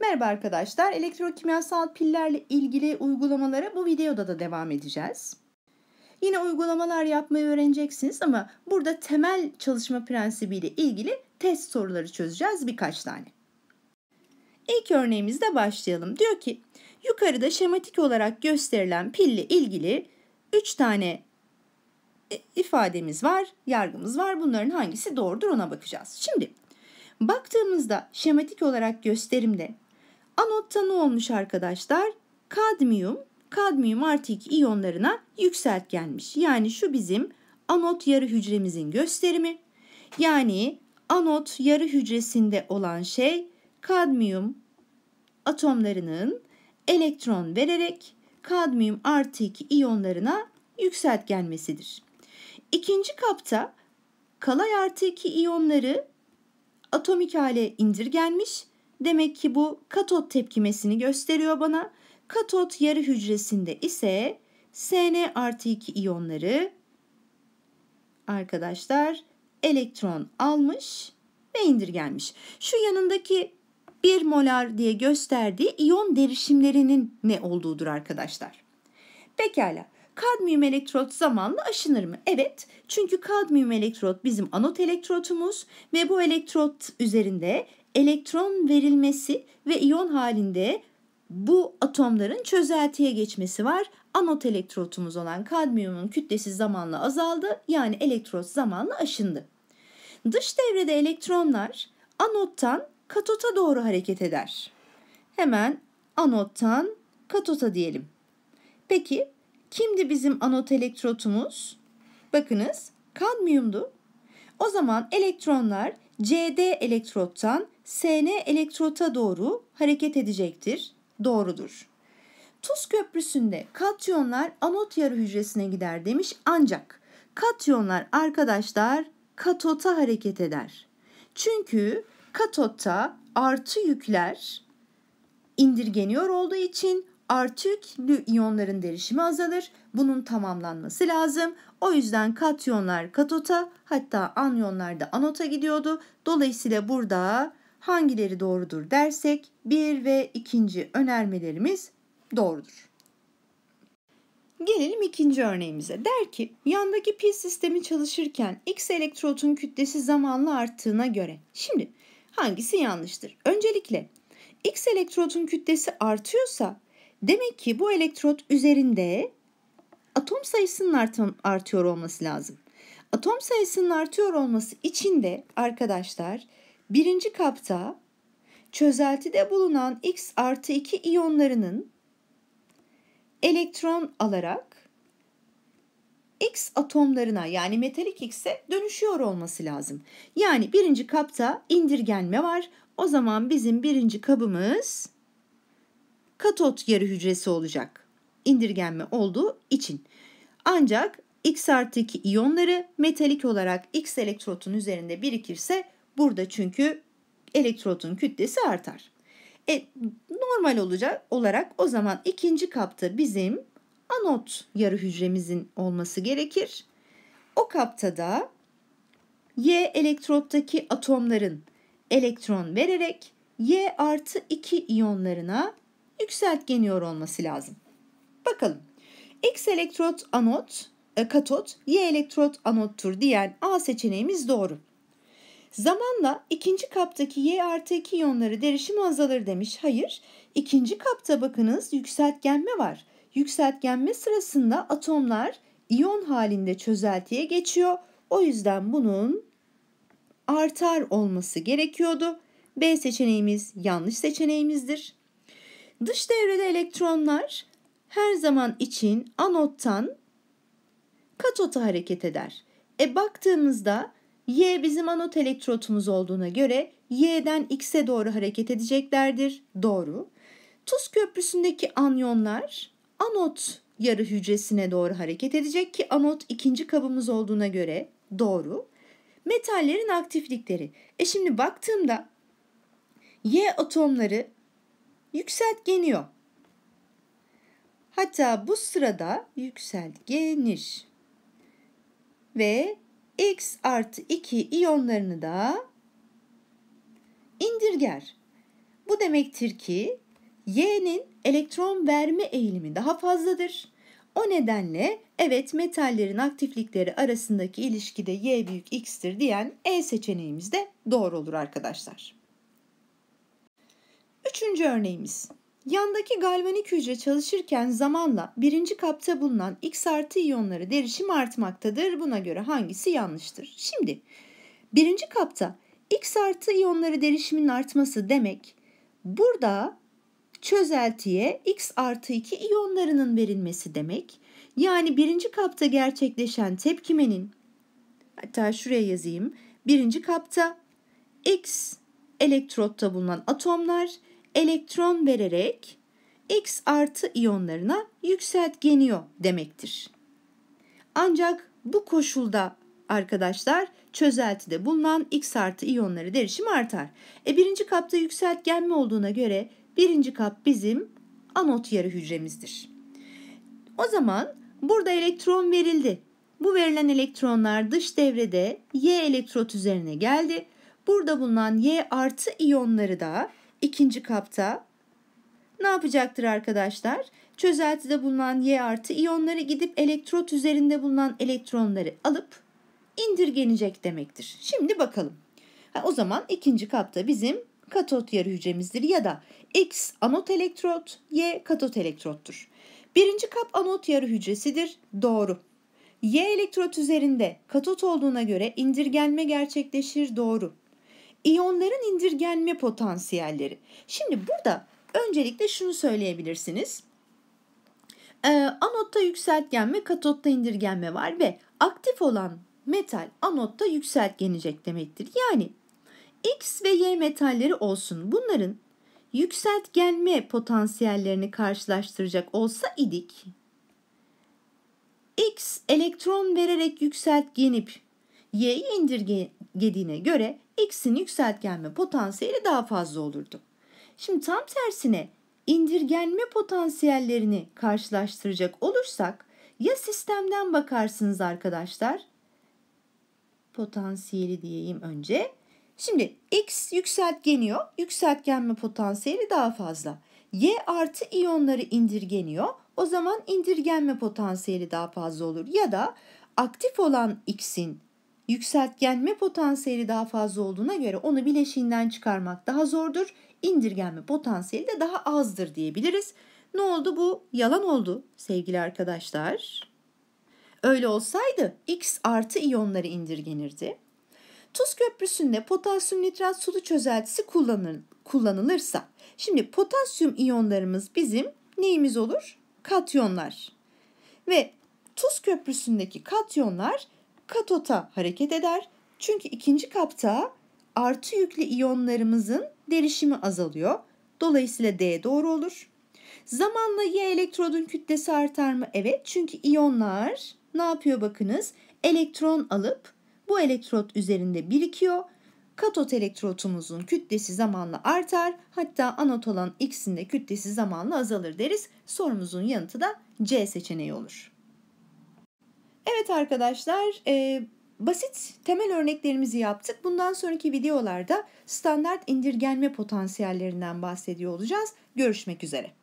Merhaba arkadaşlar, elektrokimyasal pillerle ilgili uygulamalara bu videoda da devam edeceğiz. Yine uygulamalar yapmayı öğreneceksiniz ama burada temel çalışma prensibiyle ilgili test soruları çözeceğiz birkaç tane. İlk örneğimizde başlayalım. Diyor ki, yukarıda şematik olarak gösterilen pille ilgili 3 tane e, ifademiz var, yargımız var. Bunların hangisi doğrudur ona bakacağız. Şimdi baktığımızda şematik olarak gösterimde Anotta ne olmuş arkadaşlar? Kadmiyum, kadmiyum artı 2 iyonlarına yükseltgenmiş. Yani şu bizim anot yarı hücremizin gösterimi. Yani anot yarı hücresinde olan şey kadmiyum atomlarının elektron vererek kadmiyum artı 2 iyonlarına yükseltgenmesidir. İkinci kapta kalay artı 2 iyonları atomik hale indirgenmiş Demek ki bu katot tepkimesini gösteriyor bana. Katot yarı hücresinde ise Sn artı 2 iyonları arkadaşlar elektron almış ve indirgenmiş. Şu yanındaki 1 molar diye gösterdiği iyon derişimlerinin ne olduğudur arkadaşlar. Pekala. Kadmiyum elektrot zamanla aşınır mı? Evet. Çünkü kadmiyum elektrot bizim anot elektrotumuz ve bu elektrot üzerinde elektron verilmesi ve iyon halinde bu atomların çözeltiye geçmesi var. Anot elektrotumuz olan kadmiyumun kütlesi zamanla azaldı. Yani elektrot zamanla aşındı. Dış devrede elektronlar anottan katota doğru hareket eder. Hemen anottan katota diyelim. Peki kimdi bizim anot elektrotumuz? Bakınız kadmiyumdu. O zaman elektronlar CD elektrottan SN elektrota doğru hareket edecektir. Doğrudur. Tuz köprüsünde katyonlar anot yarı hücresine gider demiş ancak katyonlar arkadaşlar katota hareket eder. Çünkü katotta artı yükler indirgeniyor olduğu için artı yüklü iyonların derişimi azalır. Bunun tamamlanması lazım. O yüzden katyonlar katota hatta anyonlar da anota gidiyordu. Dolayısıyla burada hangileri doğrudur dersek bir ve ikinci önermelerimiz doğrudur. Gelelim ikinci örneğimize. Der ki yandaki pil sistemi çalışırken X elektrotun kütlesi zamanla arttığına göre. Şimdi hangisi yanlıştır? Öncelikle X elektrotun kütlesi artıyorsa demek ki bu elektrot üzerinde atom sayısının artıyor olması lazım. Atom sayısının artıyor olması için de arkadaşlar birinci kapta çözeltide bulunan X artı 2 iyonlarının elektron alarak X atomlarına yani metalik X'e dönüşüyor olması lazım. Yani birinci kapta indirgenme var. O zaman bizim birinci kabımız katot yarı hücresi olacak indirgenme olduğu için. Ancak X artı 2 iyonları metalik olarak X elektrotun üzerinde birikirse burada çünkü elektrotun kütlesi artar. E, normal olacak olarak o zaman ikinci kapta bizim anot yarı hücremizin olması gerekir. O kapta da Y elektrottaki atomların elektron vererek Y artı 2 iyonlarına yükseltgeniyor olması lazım. Bakalım. X elektrot anot, e, katot, Y elektrot anottur diyen A seçeneğimiz doğru. Zamanla ikinci kaptaki Y artı 2 iyonları derişim azalır demiş. Hayır, ikinci kapta bakınız yükseltgenme var. Yükseltgenme sırasında atomlar iyon halinde çözeltiye geçiyor. O yüzden bunun artar olması gerekiyordu. B seçeneğimiz yanlış seçeneğimizdir. Dış devrede elektronlar her zaman için anottan katota hareket eder. E baktığımızda Y bizim anot elektrotumuz olduğuna göre Y'den X'e doğru hareket edeceklerdir. Doğru. Tuz köprüsündeki anyonlar anot yarı hücresine doğru hareket edecek ki anot ikinci kabımız olduğuna göre doğru. Metallerin aktiflikleri. E şimdi baktığımda Y atomları yükseltgeniyor. Hatta bu sırada yükselgeniş ve x artı 2 iyonlarını da indirger. Bu demektir ki Y'nin elektron verme eğilimi daha fazladır. O nedenle evet metallerin aktiflikleri arasındaki ilişkide Y büyük X'tir diyen E seçeneğimiz de doğru olur arkadaşlar. Üçüncü örneğimiz. Yandaki galvanik hücre çalışırken zamanla birinci kapta bulunan X artı iyonları derişim artmaktadır. Buna göre hangisi yanlıştır? Şimdi birinci kapta X artı iyonları derişimin artması demek burada çözeltiye X artı 2 iyonlarının verilmesi demek. Yani birinci kapta gerçekleşen tepkimenin hatta şuraya yazayım. Birinci kapta X elektrotta bulunan atomlar elektron vererek X artı iyonlarına yükseltgeniyor demektir. Ancak bu koşulda arkadaşlar çözeltide bulunan X artı iyonları derişim artar. E birinci kapta yükseltgenme olduğuna göre birinci kap bizim anot yarı hücremizdir. O zaman burada elektron verildi. Bu verilen elektronlar dış devrede Y elektrot üzerine geldi. Burada bulunan Y artı iyonları da ikinci kapta ne yapacaktır arkadaşlar? Çözeltide bulunan Y artı iyonları gidip elektrot üzerinde bulunan elektronları alıp indirgenecek demektir. Şimdi bakalım. Ha, o zaman ikinci kapta bizim katot yarı hücremizdir ya da X anot elektrot, Y katot elektrottur. Birinci kap anot yarı hücresidir. Doğru. Y elektrot üzerinde katot olduğuna göre indirgenme gerçekleşir. Doğru. İyonların indirgenme potansiyelleri. Şimdi burada öncelikle şunu söyleyebilirsiniz. Ee, anotta yükseltgenme, katotta indirgenme var ve aktif olan metal anotta yükseltgenecek demektir. Yani X ve Y metalleri olsun. Bunların yükseltgenme potansiyellerini karşılaştıracak olsa idik. X elektron vererek yükseltgenip Y'ye indirgediğine göre x'in yükseltgenme potansiyeli daha fazla olurdu. Şimdi tam tersine indirgenme potansiyellerini karşılaştıracak olursak ya sistemden bakarsınız arkadaşlar potansiyeli diyeyim önce. Şimdi x yükseltgeniyor. Yükseltgenme potansiyeli daha fazla. Y artı iyonları indirgeniyor. O zaman indirgenme potansiyeli daha fazla olur. Ya da aktif olan x'in Yükseltgenme potansiyeli daha fazla olduğuna göre onu bileşiğinden çıkarmak daha zordur. İndirgenme potansiyeli de daha azdır diyebiliriz. Ne oldu bu? Yalan oldu sevgili arkadaşlar. Öyle olsaydı X artı iyonları indirgenirdi. Tuz köprüsünde potasyum nitrat sulu çözeltisi kullanır, kullanılırsa. Şimdi potasyum iyonlarımız bizim neyimiz olur? Katyonlar. Ve tuz köprüsündeki katyonlar katota hareket eder. Çünkü ikinci kapta artı yüklü iyonlarımızın derişimi azalıyor. Dolayısıyla D doğru olur. Zamanla Y elektrodun kütlesi artar mı? Evet çünkü iyonlar ne yapıyor bakınız? Elektron alıp bu elektrot üzerinde birikiyor. Katot elektrotumuzun kütlesi zamanla artar. Hatta anot olan X'in de kütlesi zamanla azalır deriz. Sorumuzun yanıtı da C seçeneği olur. Evet arkadaşlar e, basit temel örneklerimizi yaptık. Bundan sonraki videolarda standart indirgenme potansiyellerinden bahsediyor olacağız. Görüşmek üzere.